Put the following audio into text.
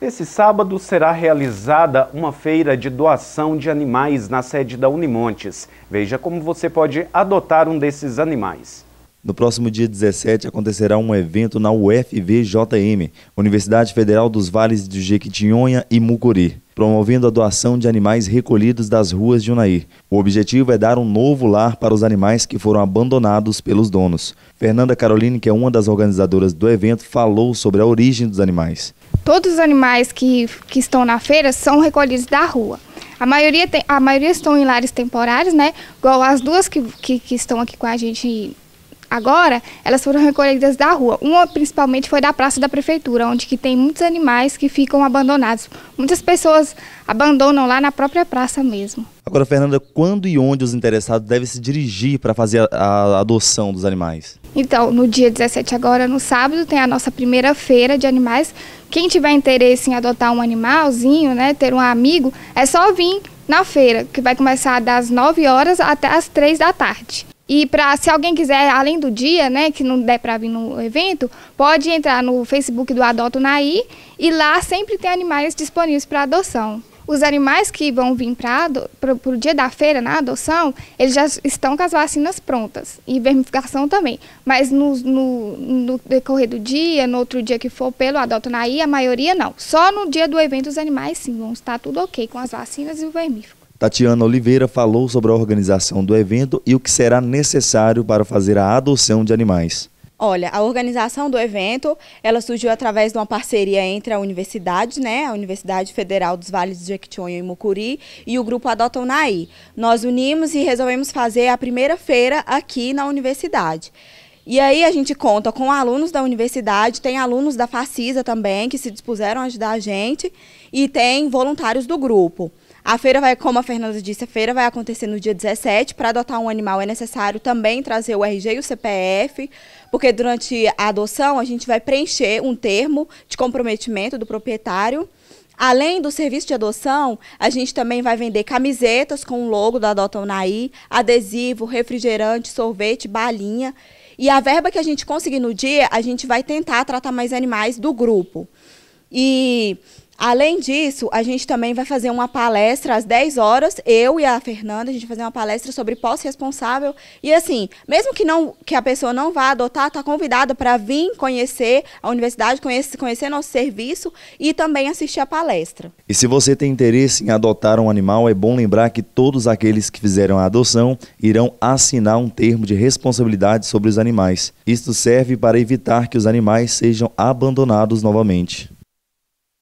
Esse sábado será realizada uma feira de doação de animais na sede da Unimontes. Veja como você pode adotar um desses animais. No próximo dia 17 acontecerá um evento na UFVJM, Universidade Federal dos Vales de Jequitinhonha e Mucuri promovendo a doação de animais recolhidos das ruas de Unai. O objetivo é dar um novo lar para os animais que foram abandonados pelos donos. Fernanda Caroline, que é uma das organizadoras do evento, falou sobre a origem dos animais. Todos os animais que, que estão na feira são recolhidos da rua. A maioria, tem, a maioria estão em lares temporários, né? Igual as duas que, que, que estão aqui com a gente Agora, elas foram recolhidas da rua. Uma principalmente foi da praça da prefeitura, onde que tem muitos animais que ficam abandonados. Muitas pessoas abandonam lá na própria praça mesmo. Agora, Fernanda, quando e onde os interessados devem se dirigir para fazer a, a adoção dos animais? Então, no dia 17 agora, no sábado, tem a nossa primeira feira de animais. Quem tiver interesse em adotar um animalzinho, né, ter um amigo, é só vir na feira, que vai começar das 9 horas até as 3 da tarde. E para se alguém quiser, além do dia, né, que não der para vir no evento, pode entrar no Facebook do Adoto Naí e lá sempre tem animais disponíveis para adoção. Os animais que vão vir para o dia da feira na adoção, eles já estão com as vacinas prontas e vermificação também. Mas no, no, no decorrer do dia, no outro dia que for pelo Adoto Naí, a maioria não. Só no dia do evento os animais sim vão estar tudo ok com as vacinas e o vermífico. Tatiana Oliveira falou sobre a organização do evento e o que será necessário para fazer a adoção de animais. Olha, a organização do evento, ela surgiu através de uma parceria entre a universidade, né, a Universidade Federal dos Vales de Jequitinhonha e Mucuri e o grupo Adotam Naí. Nós unimos e resolvemos fazer a primeira feira aqui na universidade. E aí a gente conta com alunos da universidade, tem alunos da Facisa também que se dispuseram a ajudar a gente e tem voluntários do grupo. A feira vai, como a Fernanda disse, a feira vai acontecer no dia 17. Para adotar um animal é necessário também trazer o RG e o CPF, porque durante a adoção a gente vai preencher um termo de comprometimento do proprietário. Além do serviço de adoção, a gente também vai vender camisetas com o logo da Adota Unaí, adesivo, refrigerante, sorvete, balinha. E a verba que a gente conseguir no dia, a gente vai tentar tratar mais animais do grupo. E Além disso, a gente também vai fazer uma palestra às 10 horas, eu e a Fernanda, a gente vai fazer uma palestra sobre posse responsável. E assim, mesmo que não que a pessoa não vá adotar, está convidada para vir conhecer a universidade, conhecer, conhecer nosso serviço e também assistir a palestra. E se você tem interesse em adotar um animal, é bom lembrar que todos aqueles que fizeram a adoção irão assinar um termo de responsabilidade sobre os animais. Isto serve para evitar que os animais sejam abandonados novamente.